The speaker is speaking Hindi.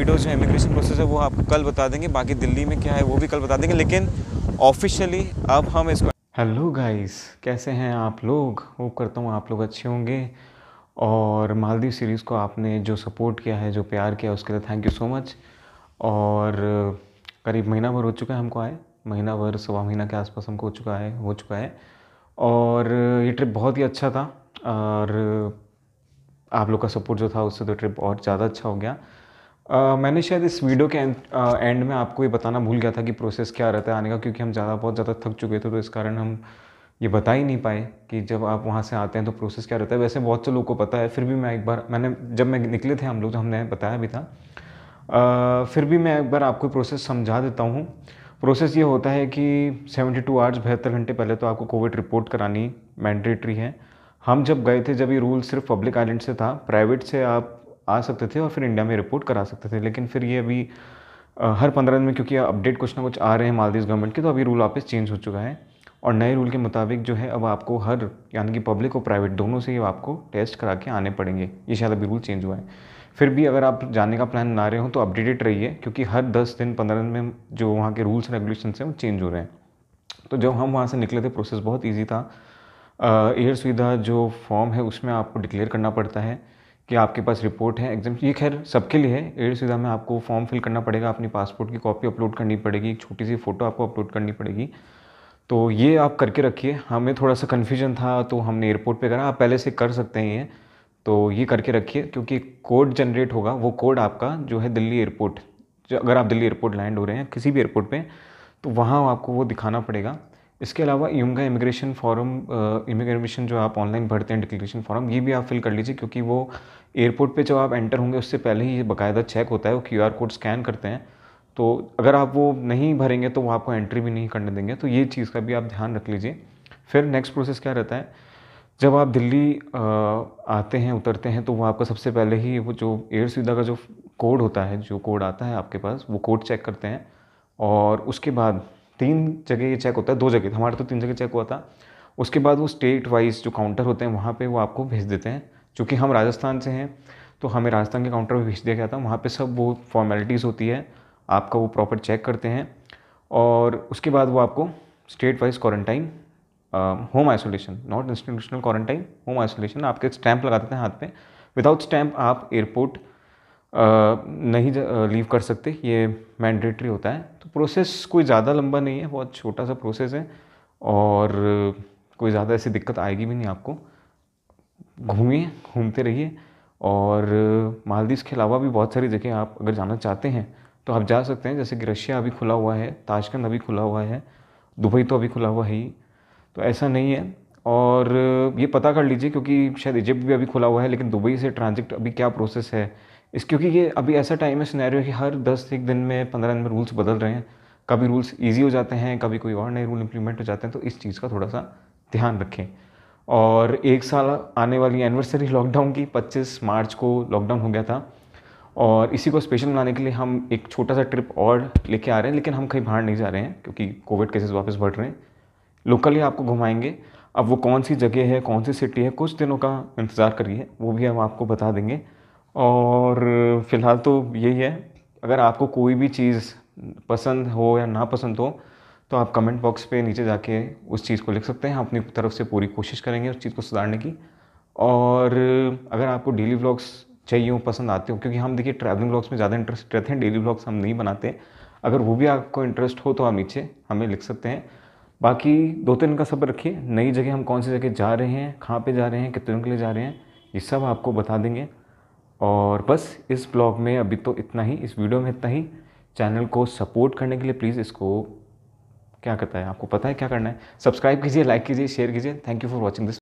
वीडियो जो इमिग्रेशन प्रोसेस है वो आपको कल बता देंगे बाकी दिल्ली में क्या है वो भी कल बता देंगे लेकिन ऑफिशियली अब हम इसको हेलो गाइस कैसे हैं आप लोग होप करता हूँ आप लोग अच्छे होंगे और मालदीव सीरीज़ को आपने जो सपोर्ट किया है जो प्यार किया उसके लिए थैंक यू सो मच और करीब महीना भर हो चुका है हमको आए महीना भर सवा महीना के आसपास हमको हो चुका है हो चुका है और ये ट्रिप बहुत ही अच्छा था और आप लोग का सपोर्ट जो था उससे तो ट्रिप और ज़्यादा अच्छा हो गया Uh, मैंने शायद इस वीडियो के एंड, एंड में आपको ये बताना भूल गया था कि प्रोसेस क्या रहता है आने का क्योंकि हम ज़्यादा बहुत ज़्यादा थक चुके थे तो इस कारण हम ये बता ही नहीं पाए कि जब आप वहाँ से आते हैं तो प्रोसेस क्या रहता है वैसे बहुत से लोगों को पता है फिर भी मैं एक बार मैंने जब मैं निकले थे हम लोग तो हमने बताया भी था फिर भी मैं एक बार आपको प्रोसेस समझा देता हूँ प्रोसेस ये होता है कि 72 टू आवर्स बहत्तर घंटे पहले तो आपको कोविड रिपोर्ट करानी मैंडेटरी है हम जब गए थे जब ये रूल सिर्फ पब्लिक आइलैंड से था प्राइवेट से आप आ सकते थे और फिर इंडिया में रिपोर्ट करा सकते थे लेकिन फिर ये अभी हर पंद्रह दिन में क्योंकि अपडेट कुछ ना कुछ आ रहे हैं मालदीव गवर्नमेंट के तो अभी रूल वापस चेंज हो चुका है और नए रूल के मुताबिक जो है अब आपको हर यानी कि पब्लिक और प्राइवेट दोनों से ही आपको टेस्ट करा के आने पड़ेंगे ये शायद अभी रूल चेंज हुआ है फिर भी अगर आप जाने का प्लान ना रहे हो तो अपडेटेड रहिए क्योंकि हर दस दिन पंद्रह दिन में जो वहाँ के रूल्स रेगुलेशन हैं वो चेंज हो रहे हैं तो जब हम वहाँ से निकले थे प्रोसेस बहुत ईजी था एयर सुविधा जो फॉर्म है उसमें आपको डिक्लेयर करना पड़ता है कि आपके पास रिपोर्ट है एग्जाम ये खैर सबके लिए है एड सुविधा में आपको फॉर्म फिल करना पड़ेगा अपनी पासपोर्ट की कॉपी अपलोड करनी पड़ेगी एक छोटी सी फ़ोटो आपको अपलोड करनी पड़ेगी तो ये आप करके रखिए हमें थोड़ा सा कन्फ्यूजन था तो हमने एयरपोर्ट पे करा आप पहले से कर सकते हैं ये तो ये करके रखिए क्योंकि कोड जनरेट होगा वो कोड आपका जो है दिल्ली एयरपोर्ट जो अगर आप दिल्ली एयरपोर्ट लैंड हो रहे हैं किसी भी एयरपोर्ट पर तो वहाँ आपको वो दिखाना पड़ेगा इसके अलावा यूंगा इमिग्रेशन फॉरम इमिग्रेशन जो आप ऑनलाइन भरते हैं डिक्लेरेशन फॉरम ये भी आप फिल कर लीजिए क्योंकि वो एयरपोर्ट पे जब आप एंटर होंगे उससे पहले ही ये बाकायदा चेक होता है वो क्यू कोड स्कैन करते हैं तो अगर आप वो नहीं भरेंगे तो वो आपको एंट्री भी नहीं करने देंगे तो ये चीज़ का भी आप ध्यान रख लीजिए फिर नेक्स्ट प्रोसेस क्या रहता है जब आप दिल्ली आते हैं उतरते हैं तो वो आपका सबसे पहले ही वो जो एयर सुविधा का जो कोड होता है जो कोड आता है आपके पास वो कोड चेक करते हैं और उसके बाद तीन जगह ये चेक होता है दो जगह हमारा तो तीन जगह चेक हुआ था उसके बाद वो स्टेट वाइज जो काउंटर होते हैं वहाँ पे वो आपको भेज देते हैं चूँकि हम राजस्थान से हैं तो हमें राजस्थान के काउंटर पर भेज दिया गया था वहाँ पर सब वो फॉर्मेलिटीज़ होती है आपका वो प्रॉपर चेक करते हैं और उसके बाद वो आपको state wise quarantine home isolation not institutional quarantine home isolation आपके स्टैंप लगा देते हैं हाथ पे विदाउट स्टैंप आप एयरपोर्ट नहीं लीव कर सकते ये मैंडेटरी होता है प्रोसेस कोई ज़्यादा लंबा नहीं है बहुत छोटा सा प्रोसेस है और कोई ज़्यादा ऐसी दिक्कत आएगी भी नहीं आपको घूमिए घूमते रहिए और मालदीव के अलावा भी बहुत सारी जगह आप अगर जाना चाहते हैं तो आप जा सकते हैं जैसे कि रशिया अभी खुला हुआ है ताशकंद अभी खुला हुआ है दुबई तो अभी खुला हुआ है ही तो ऐसा नहीं है और ये पता कर लीजिए क्योंकि शायद इजिप्ट भी अभी खुला हुआ है लेकिन दुबई से ट्रांजिट अभी क्या प्रोसेस है इस क्योंकि ये अभी ऐसा टाइम है सिनेरियो कि हर दस एक दिन में पंद्रह दिन में रूल्स बदल रहे हैं कभी रूल्स ईजी हो जाते हैं कभी कोई और नए रूल इम्प्लीमेंट हो जाते हैं तो इस चीज़ का थोड़ा सा ध्यान रखें और एक साल आने वाली एनिवर्सरी लॉकडाउन की 25 मार्च को लॉकडाउन हो गया था और इसी को स्पेशल बनाने के लिए हम एक छोटा सा ट्रिप और लेके आ रहे हैं लेकिन हम कहीं बाहर नहीं जा रहे हैं क्योंकि कोविड केसेस वापस बढ़ रहे हैं लोकली आपको घुमाएंगे अब वो कौन सी जगह है कौन सी सिटी है कुछ दिनों का इंतज़ार करिए वो भी हम आपको बता देंगे और फ़िलहाल तो यही है अगर आपको कोई भी चीज़ पसंद हो या ना पसंद हो तो आप कमेंट बॉक्स पे नीचे जाके उस चीज़ को लिख सकते हैं हम अपनी तरफ से पूरी कोशिश करेंगे उस चीज़ को सुधारने की और अगर आपको डेली ब्लॉग्स चाहिए हो पसंद आते हो क्योंकि हम देखिए ट्रैवलिंग ब्लॉग्स में ज़्यादा इंटरेस्ट रहते हैं डेली ब्लॉग्स हम नहीं बनाते अगर वो भी आपको इंटरेस्ट हो तो आप नीचे हमें लिख सकते हैं बाकी दो तीन का सब रखिए नई जगह हम कौन सी जगह जा रहे हैं कहाँ पर जा रहे हैं कितने के लिए जा रहे हैं ये सब आपको बता देंगे और बस इस ब्लॉग में अभी तो इतना ही इस वीडियो में इतना ही चैनल को सपोर्ट करने के लिए प्लीज़ इसको क्या करता है आपको पता है क्या करना है सब्सक्राइब कीजिए लाइक कीजिए शेयर कीजिए thank you for watching this